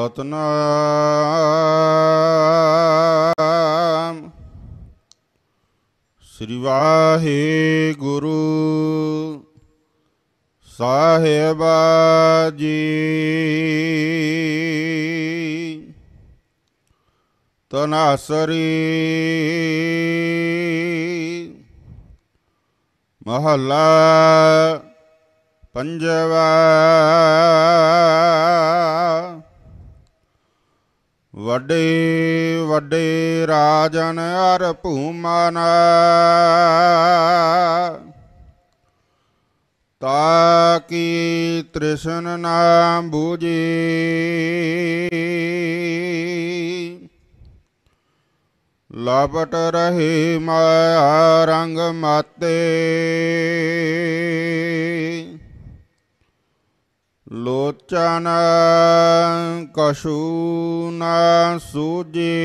ਸਤਨਾਮ ਸ੍ਰੀ ਵਾਹਿਗੁਰੂ ਸਾਹਿਬ ਜੀ ਤਨਾਸਰੀ ਮਹਲਾ ਪੰਜਵਾ ਵੱਡੇ ਵੱਡੇ ਰਾਜਨ ਅਰ ਭੂਮਨ ਤਾ ਕੀ ਤ੍ਰਿਸ਼ਨ ਨਾਮ ਬੂਜੀ ਲਾਪਟ ਰਹੇ ਮਾਇਆ ਰੰਗ ਮਾਤੇ ਲੋਚਨ ਕਛੂ ਨਾ ਸੂਝੇ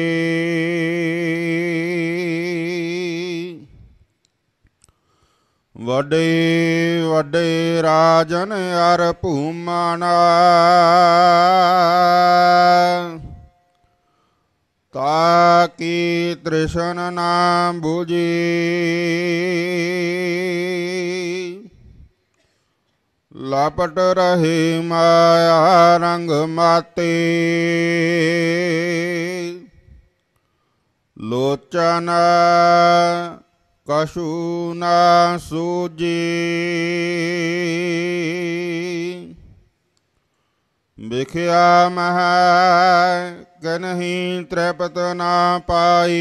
ਵਡੇ ਵਡੇ ਰਾਜਨ ਅਰ ਭੂਮਨਾ ਤਾਕੀ ਤ੍ਰਿਸ਼ਨ ਨਾਮ ਬੁਝੇ ਲਪਟ ਰਹੀ ਮਾਇਆ ਰੰਗ ਮਾਤੀ ਲੋਚਨ ਕਸ਼ੂ ਨਾ ਸੂਜੀ ਵਿਖਿਆ ਮਹ ਗਨਹੀ ਤ੍ਰਿਪਤ ਨਾ ਪਾਈ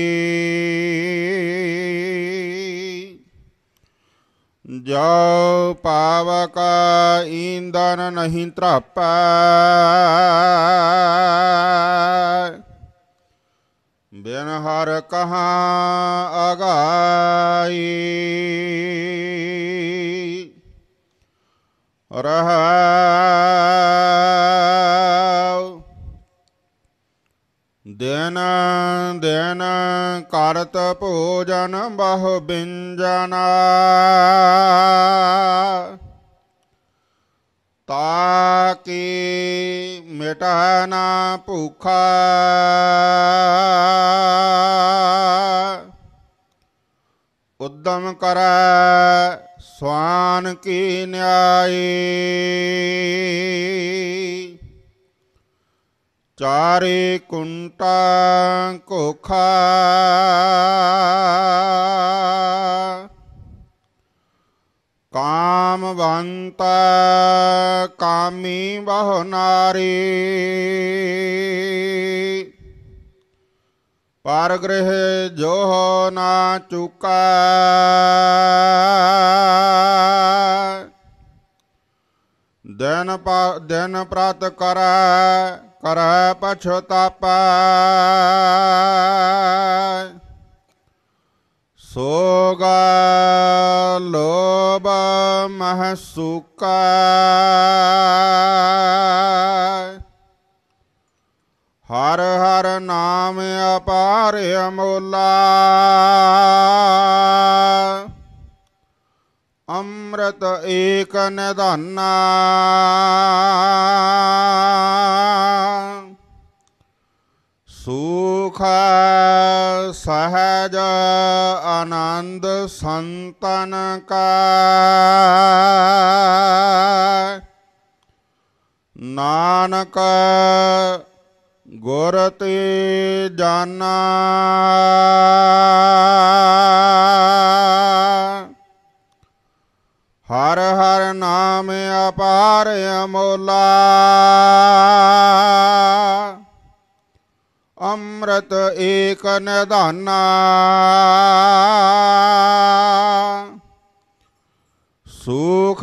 ਜੋ ਪਾਵਕ ਇੰਦਨ ਨਹੀਂ ਤ੍ਰਪੈ ਬਿਨ ਹਰ ਕਹਾ ਅਗਾਈ ਰਹਾ ਦਿਨ ਦਿਨ ਕਰਤ ਭੋਜਨ ਬਹੁ ਤਾ ਕੀ ਮਿਟਾਨਾ ਭੁਖਾ ਉਦਮ ਕਰੈ ਸਵਾਨ ਕੀ ਨਿਆਈ ਚਾਰੇ ਕੁੰਟਾ ਕੋਖਾ ਕਾਮਵੰਤ ਕਾਮੀ ਬਹੁ ਨਾਰੀ ਪਰਗ੍ਰਹ ਜੋਹ ਨਾ ਚੁਕਾ ਦਿਨ ਦਿਨ ਪ੍ਰਤ ਕਰੈ कर पछुतप सोग लोब महसुक हर हर नाम अपार अमोला अमृत एक निधन्ना ਸੁਖ ਸਹਜ ਆਨੰਦ ਸੰਤਨ ਕਾ ਨਾਨਕ ਗੁਰ ਤੇ ਜਾਨਾ ਹਰ ਹਰ ਨਾਮ ਅਪਾਰ ਅਮੋਲਾ ਮਾਰਤ ਏਕ ਨਿਧਾਨਾ ਸੁਖ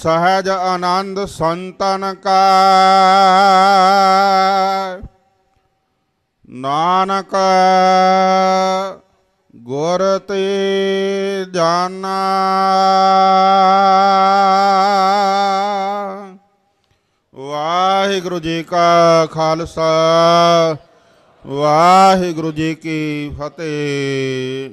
ਸਹਜ ਆਨੰਦ ਸੰਤਨ ਕਾ ਨਾਨਕ ਗੁਰ ਤੇ ਜਾਨਾ ਵਾਹਿਗੁਰੂ ਜੀ ਕਾ ਖਾਲਸਾ ਵਾਹਿਗੁਰੂ ਜੀ ਕੀ ਫਤਿਹ